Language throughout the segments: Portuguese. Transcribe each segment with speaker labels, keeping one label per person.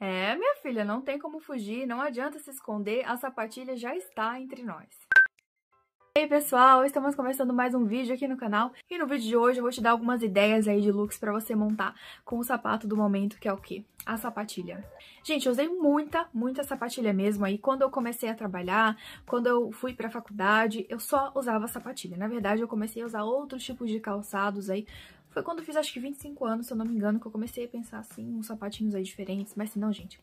Speaker 1: É, minha filha, não tem como fugir, não adianta se esconder, a sapatilha já está entre nós. E aí pessoal, estamos começando mais um vídeo aqui no canal e no vídeo de hoje eu vou te dar algumas ideias aí de looks pra você montar com o sapato do momento que é o quê? A sapatilha. Gente, eu usei muita, muita sapatilha mesmo aí quando eu comecei a trabalhar, quando eu fui pra faculdade, eu só usava sapatilha. Na verdade eu comecei a usar outros tipos de calçados aí foi quando eu fiz acho que 25 anos, se eu não me engano, que eu comecei a pensar assim, uns sapatinhos aí diferentes. Mas assim, não, gente,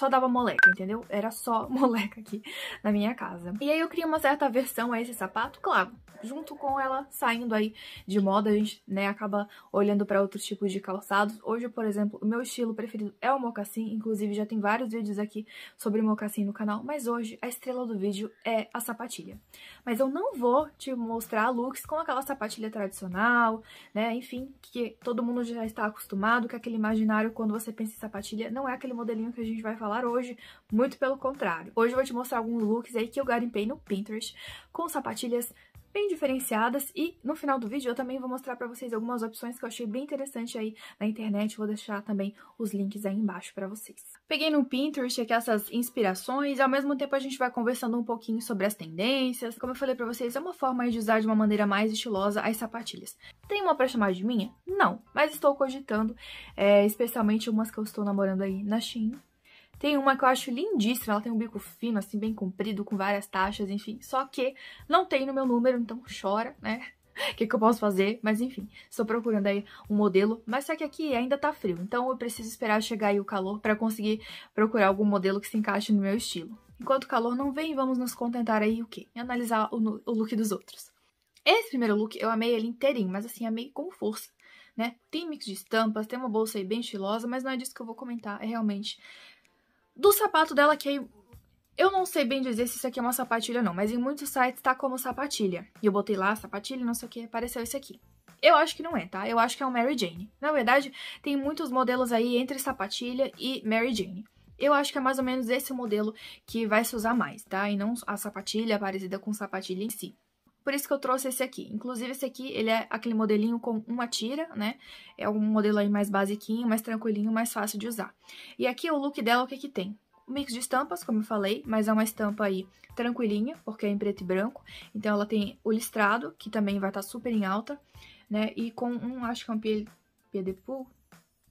Speaker 1: só dava moleca, entendeu? Era só moleca aqui na minha casa. E aí eu criei uma certa versão a esse sapato, claro, junto com ela saindo aí de moda, a gente, né, acaba olhando para outros tipos de calçados. Hoje, por exemplo, o meu estilo preferido é o mocassim, inclusive já tem vários vídeos aqui sobre mocassim no canal, mas hoje a estrela do vídeo é a sapatilha. Mas eu não vou te mostrar looks com aquela sapatilha tradicional, né, enfim, que todo mundo já está acostumado, que aquele imaginário quando você pensa em sapatilha não é aquele modelinho que a gente vai falar falar hoje, muito pelo contrário. Hoje eu vou te mostrar alguns looks aí que eu garimpei no Pinterest, com sapatilhas bem diferenciadas e no final do vídeo eu também vou mostrar pra vocês algumas opções que eu achei bem interessante aí na internet, vou deixar também os links aí embaixo pra vocês. Peguei no Pinterest aqui essas inspirações e ao mesmo tempo a gente vai conversando um pouquinho sobre as tendências, como eu falei pra vocês, é uma forma de usar de uma maneira mais estilosa as sapatilhas. Tem uma pra chamar de minha? Não, mas estou cogitando, é, especialmente umas que eu estou namorando aí na Shein, tem uma que eu acho lindíssima, ela tem um bico fino, assim, bem comprido, com várias taxas, enfim. Só que não tem no meu número, então chora, né? O que, que, eu posso fazer? Mas enfim, estou procurando aí um modelo. Mas só que aqui ainda tá frio, então eu preciso esperar chegar aí o calor para conseguir procurar algum modelo que se encaixe no meu estilo. Enquanto o calor não vem, vamos nos contentar aí o quê? E analisar o, o look dos outros. Esse primeiro look eu amei ele inteirinho, mas assim, amei com força, né? Tem mix de estampas, tem uma bolsa aí bem estilosa, mas não é disso que eu vou comentar, é realmente do sapato dela, que aí eu não sei bem dizer se isso aqui é uma sapatilha ou não, mas em muitos sites tá como sapatilha. E eu botei lá sapatilha, não sei o que, apareceu esse aqui. Eu acho que não é, tá? Eu acho que é um Mary Jane. Na verdade, tem muitos modelos aí entre sapatilha e Mary Jane. Eu acho que é mais ou menos esse modelo que vai se usar mais, tá? E não a sapatilha parecida com sapatilha em si por isso que eu trouxe esse aqui. Inclusive, esse aqui, ele é aquele modelinho com uma tira, né? É um modelo aí mais basiquinho, mais tranquilinho, mais fácil de usar. E aqui o look dela, o que que tem? Um mix de estampas, como eu falei, mas é uma estampa aí tranquilinha, porque é em preto e branco. Então, ela tem o listrado, que também vai estar tá super em alta, né? E com um, acho que é um pied de pool,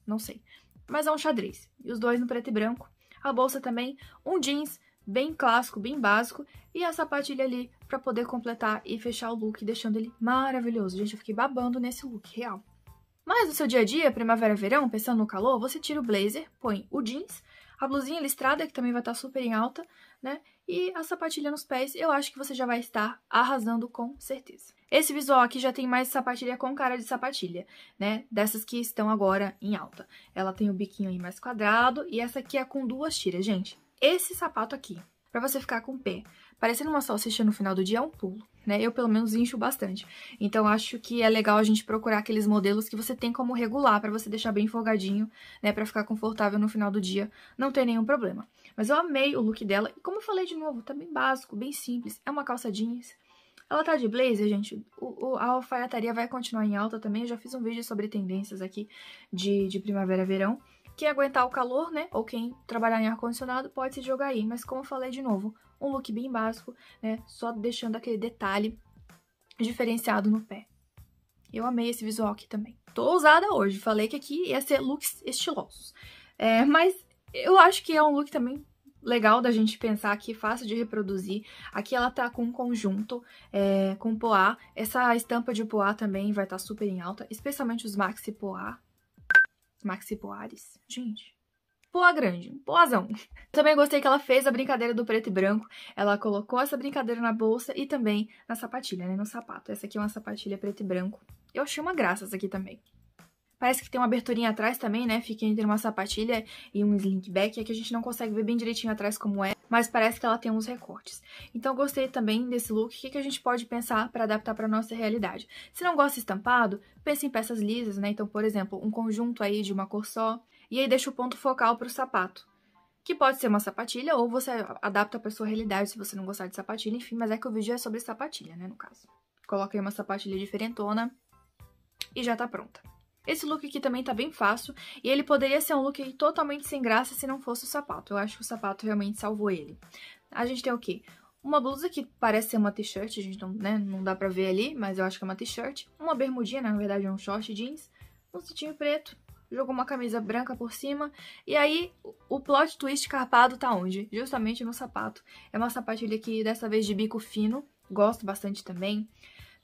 Speaker 1: não sei. Mas é um xadrez. E os dois no preto e branco. A bolsa também, um jeans bem clássico, bem básico, e a sapatilha ali para poder completar e fechar o look, deixando ele maravilhoso. Gente, eu fiquei babando nesse look, real. Mas no seu dia a dia, primavera, verão, pensando no calor, você tira o blazer, põe o jeans, a blusinha listrada, que também vai estar tá super em alta, né? E a sapatilha nos pés, eu acho que você já vai estar arrasando com certeza. Esse visual aqui já tem mais sapatilha com cara de sapatilha, né? Dessas que estão agora em alta. Ela tem o biquinho aí mais quadrado e essa aqui é com duas tiras, gente esse sapato aqui, para você ficar com o pé parecendo uma salsicha no final do dia é um pulo, né? Eu, pelo menos, incho bastante. Então, acho que é legal a gente procurar aqueles modelos que você tem como regular, para você deixar bem folgadinho, né? Pra ficar confortável no final do dia, não ter nenhum problema. Mas eu amei o look dela. E como eu falei de novo, tá bem básico, bem simples. É uma calça jeans. Ela tá de blazer, gente. O, o, a alfaiataria vai continuar em alta também. Eu já fiz um vídeo sobre tendências aqui de, de primavera-verão. Quem aguentar o calor, né, ou quem trabalhar em ar-condicionado, pode se jogar aí. Mas como eu falei de novo, um look bem básico, né, só deixando aquele detalhe diferenciado no pé. Eu amei esse visual aqui também. Tô ousada hoje, falei que aqui ia ser looks estilosos. É, mas eu acho que é um look também legal da gente pensar aqui, fácil de reproduzir. Aqui ela tá com um conjunto, é, com poá. Essa estampa de poá também vai estar tá super em alta, especialmente os maxi poá, Maxi Poares. Gente. Boa grande, boazão. Também gostei que ela fez a brincadeira do preto e branco. Ela colocou essa brincadeira na bolsa e também na sapatilha, né? No sapato. Essa aqui é uma sapatilha preto e branco. Eu achei uma graça essa aqui também. Parece que tem uma aberturinha atrás também, né? Fica entre uma sapatilha e um slinkback. É que a gente não consegue ver bem direitinho atrás como é mas parece que ela tem uns recortes. Então gostei também desse look, o que, que a gente pode pensar para adaptar para nossa realidade. Se não gosta estampado, pense em peças lisas, né? Então, por exemplo, um conjunto aí de uma cor só, e aí deixa o ponto focal para o sapato que pode ser uma sapatilha, ou você adapta para sua realidade se você não gostar de sapatilha, enfim, mas é que o vídeo é sobre sapatilha, né, no caso. Coloquei uma sapatilha diferentona e já tá pronta. Esse look aqui também tá bem fácil e ele poderia ser um look totalmente sem graça se não fosse o sapato. Eu acho que o sapato realmente salvou ele. A gente tem o quê? Uma blusa que parece ser uma t-shirt, a gente não, né, não dá pra ver ali, mas eu acho que é uma t-shirt. Uma bermudinha, né, na verdade é um short jeans. Um cintinho preto, jogou uma camisa branca por cima. E aí, o plot twist carpado tá onde? Justamente no sapato. É uma sapatilha aqui, dessa vez de bico fino, gosto bastante também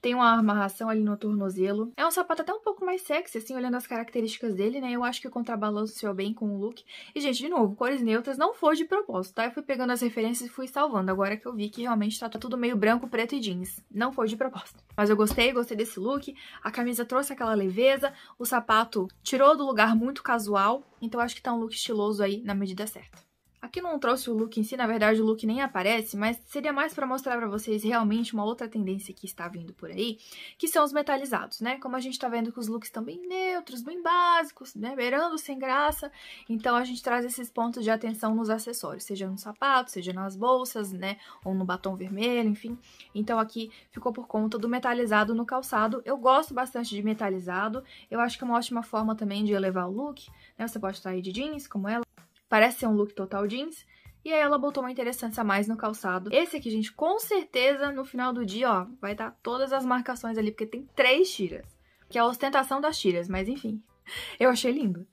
Speaker 1: tem uma amarração ali no tornozelo. É um sapato até um pouco mais sexy, assim, olhando as características dele, né? Eu acho que contrabalanceou bem com o look. E, gente, de novo, cores neutras não foi de propósito, tá? Eu fui pegando as referências e fui salvando, agora que eu vi que realmente tá tudo meio branco, preto e jeans. Não foi de propósito. Mas eu gostei, gostei desse look. A camisa trouxe aquela leveza, o sapato tirou do lugar muito casual. Então, acho que tá um look estiloso aí na medida certa. Aqui não trouxe o look em si, na verdade o look nem aparece, mas seria mais para mostrar para vocês realmente uma outra tendência que está vindo por aí, que são os metalizados, né? Como a gente está vendo que os looks estão bem neutros, bem básicos, né? Beirando sem graça, então a gente traz esses pontos de atenção nos acessórios, seja no sapato, seja nas bolsas, né? Ou no batom vermelho, enfim. Então aqui ficou por conta do metalizado no calçado. Eu gosto bastante de metalizado, eu acho que é uma ótima forma também de elevar o look, né? Você pode estar aí de jeans, como ela, Parece ser um look total jeans. E aí ela botou uma interessante a mais no calçado. Esse aqui, gente, com certeza no final do dia, ó, vai estar tá todas as marcações ali, porque tem três tiras. Que é a ostentação das tiras, mas enfim. Eu achei lindo.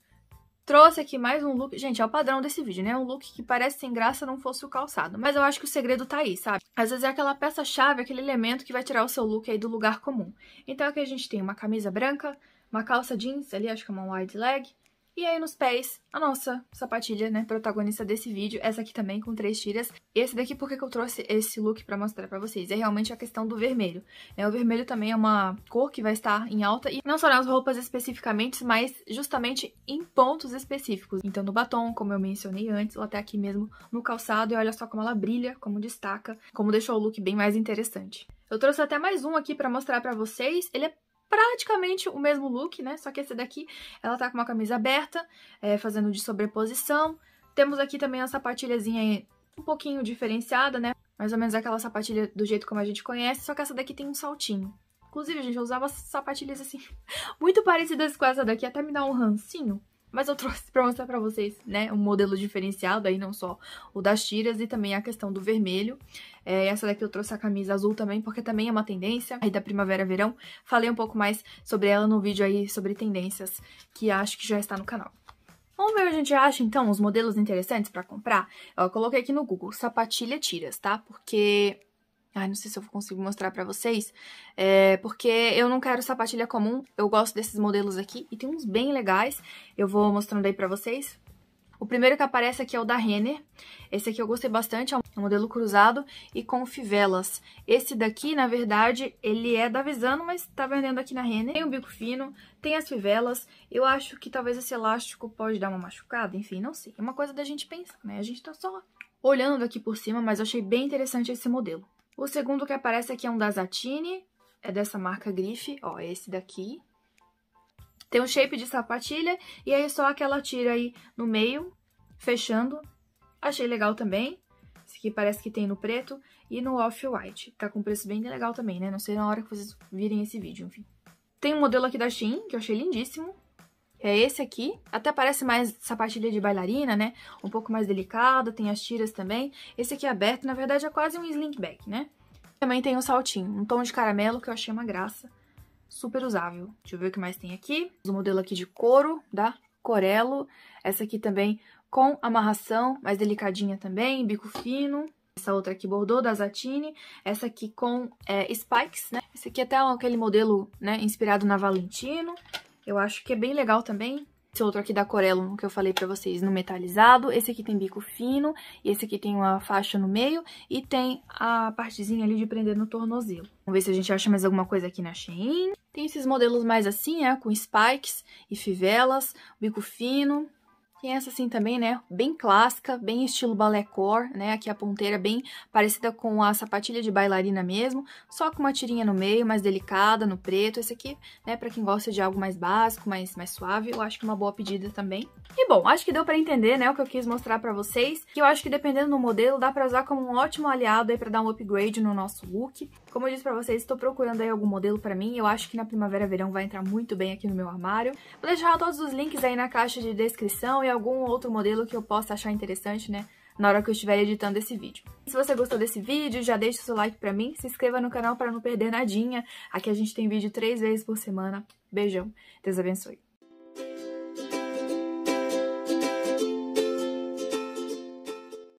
Speaker 1: Trouxe aqui mais um look. Gente, é o padrão desse vídeo, né? Um look que parece sem graça não fosse o calçado. Mas eu acho que o segredo tá aí, sabe? Às vezes é aquela peça-chave, aquele elemento que vai tirar o seu look aí do lugar comum. Então aqui a gente tem uma camisa branca, uma calça jeans ali, acho que é uma wide leg, e aí nos pés, a nossa sapatilha, né, protagonista desse vídeo, essa aqui também com três tiras. E esse daqui porque que eu trouxe esse look pra mostrar pra vocês? É realmente a questão do vermelho, né? o vermelho também é uma cor que vai estar em alta, e não só nas roupas especificamente, mas justamente em pontos específicos. Então no batom, como eu mencionei antes, ou até aqui mesmo no calçado, e olha só como ela brilha, como destaca, como deixou o look bem mais interessante. Eu trouxe até mais um aqui pra mostrar pra vocês, ele é praticamente o mesmo look, né? Só que esse daqui, ela tá com uma camisa aberta, é, fazendo de sobreposição. Temos aqui também a sapatilhazinha um pouquinho diferenciada, né? Mais ou menos aquela sapatilha do jeito como a gente conhece, só que essa daqui tem um saltinho. Inclusive, gente, eu usava sapatilhas assim, muito parecidas com essa daqui, até me dá um rancinho. Mas eu trouxe pra mostrar pra vocês, né, um modelo diferenciado aí, não só o das tiras e também a questão do vermelho. É, essa daqui eu trouxe a camisa azul também, porque também é uma tendência aí da primavera-verão. Falei um pouco mais sobre ela no vídeo aí sobre tendências, que acho que já está no canal. Vamos ver o que a gente acha, então, os modelos interessantes para comprar? Eu coloquei aqui no Google, sapatilha tiras, tá? Porque Ai, não sei se eu consigo mostrar pra vocês, é, porque eu não quero sapatilha comum, eu gosto desses modelos aqui, e tem uns bem legais, eu vou mostrando aí pra vocês. O primeiro que aparece aqui é o da Renner, esse aqui eu gostei bastante, é um modelo cruzado e com fivelas. Esse daqui, na verdade, ele é da Visano, mas tá vendendo aqui na Renner. Tem o bico fino, tem as fivelas, eu acho que talvez esse elástico pode dar uma machucada, enfim, não sei. É uma coisa da gente pensar, né? A gente tá só olhando aqui por cima, mas eu achei bem interessante esse modelo. O segundo que aparece aqui é um da Zatini, é dessa marca Grife, ó, é esse daqui. Tem um shape de sapatilha e aí só aquela tira aí no meio, fechando. Achei legal também. Esse aqui parece que tem no preto e no off-white. Tá com preço bem legal também, né? Não sei na hora que vocês virem esse vídeo, enfim. Tem um modelo aqui da Shein, que eu achei lindíssimo é esse aqui. Até parece mais sapatilha de bailarina, né? Um pouco mais delicada, tem as tiras também. Esse aqui é aberto, na verdade é quase um slink back, né? Também tem um saltinho, um tom de caramelo que eu achei uma graça. Super usável. Deixa eu ver o que mais tem aqui. O modelo aqui de couro, da Corello. Essa aqui também com amarração, mais delicadinha também, bico fino. Essa outra aqui bordô da Zatini, essa aqui com é, spikes, né? Esse aqui é até aquele modelo, né, inspirado na Valentino. Eu acho que é bem legal também. Esse outro aqui da Corello, que eu falei pra vocês, no metalizado. Esse aqui tem bico fino, e esse aqui tem uma faixa no meio e tem a partezinha ali de prender no tornozelo. Vamos ver se a gente acha mais alguma coisa aqui na Shein. Tem esses modelos mais assim, é, com spikes e fivelas, bico fino, tem essa assim também, né? Bem clássica, bem estilo balé core, né? Aqui a ponteira bem parecida com a sapatilha de bailarina mesmo, só com uma tirinha no meio, mais delicada, no preto. Esse aqui, né, pra quem gosta de algo mais básico, mais, mais suave, eu acho que é uma boa pedida também. E bom, acho que deu pra entender, né, o que eu quis mostrar pra vocês, que eu acho que dependendo do modelo, dá pra usar como um ótimo aliado aí pra dar um upgrade no nosso look. Como eu disse pra vocês, estou procurando aí algum modelo pra mim. Eu acho que na primavera verão vai entrar muito bem aqui no meu armário. Vou deixar todos os links aí na caixa de descrição e algum outro modelo que eu possa achar interessante, né? na hora que eu estiver editando esse vídeo. Se você gostou desse vídeo, já deixa o seu like pra mim, se inscreva no canal para não perder nadinha. Aqui a gente tem vídeo três vezes por semana. Beijão, Deus abençoe.